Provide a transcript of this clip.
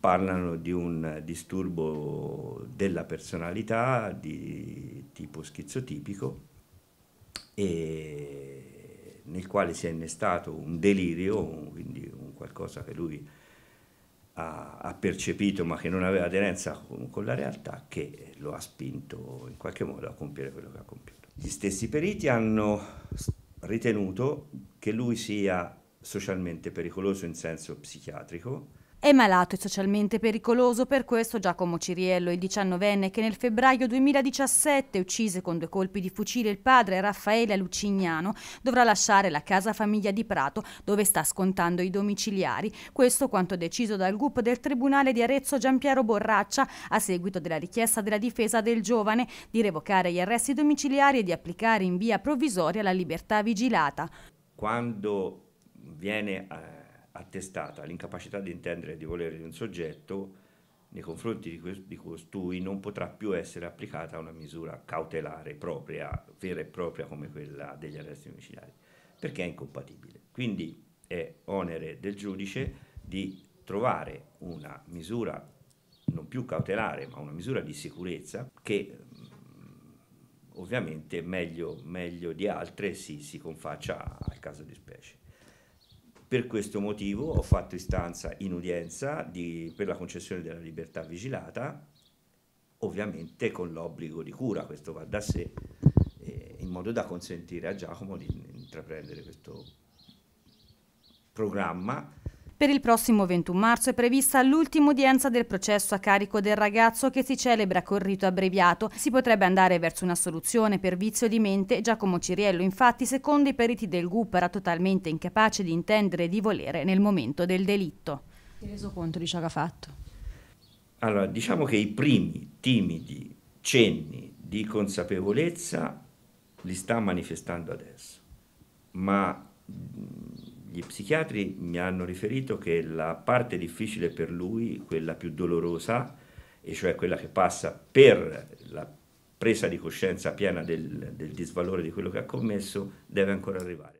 parlano di un disturbo della personalità di tipo schizotipico nel quale si è innestato un delirio, quindi un qualcosa che lui ha, ha percepito ma che non aveva aderenza con, con la realtà, che lo ha spinto in qualche modo a compiere quello che ha compiuto. Gli stessi periti hanno ritenuto che lui sia socialmente pericoloso in senso psichiatrico, è malato e socialmente pericoloso per questo Giacomo Ciriello, il diciannovenne che nel febbraio 2017 uccise con due colpi di fucile il padre Raffaele Lucignano, dovrà lasciare la casa famiglia di Prato dove sta scontando i domiciliari. Questo quanto deciso dal GUP del Tribunale di Arezzo Giampiero Borraccia a seguito della richiesta della difesa del giovane di revocare gli arresti domiciliari e di applicare in via provvisoria la libertà vigilata. Quando viene... Eh attestata l'incapacità di intendere e di volere di un soggetto, nei confronti di costui non potrà più essere applicata una misura cautelare propria, vera e propria come quella degli arresti domiciliari, perché è incompatibile. Quindi è onere del giudice di trovare una misura non più cautelare, ma una misura di sicurezza che mm, ovviamente meglio, meglio di altre si, si confaccia al caso di specie. Per questo motivo ho fatto istanza in udienza di, per la concessione della libertà vigilata, ovviamente con l'obbligo di cura, questo va da sé, eh, in modo da consentire a Giacomo di intraprendere questo programma per il prossimo 21 marzo è prevista l'ultima udienza del processo a carico del ragazzo che si celebra col rito abbreviato. Si potrebbe andare verso una soluzione per vizio di mente. Giacomo Ciriello, infatti, secondo i periti del GUP, era totalmente incapace di intendere e di volere nel momento del delitto. Ti reso conto di ciò che ha fatto? Allora, diciamo che i primi timidi cenni di consapevolezza li sta manifestando adesso, ma gli psichiatri mi hanno riferito che la parte difficile per lui, quella più dolorosa, e cioè quella che passa per la presa di coscienza piena del, del disvalore di quello che ha commesso, deve ancora arrivare.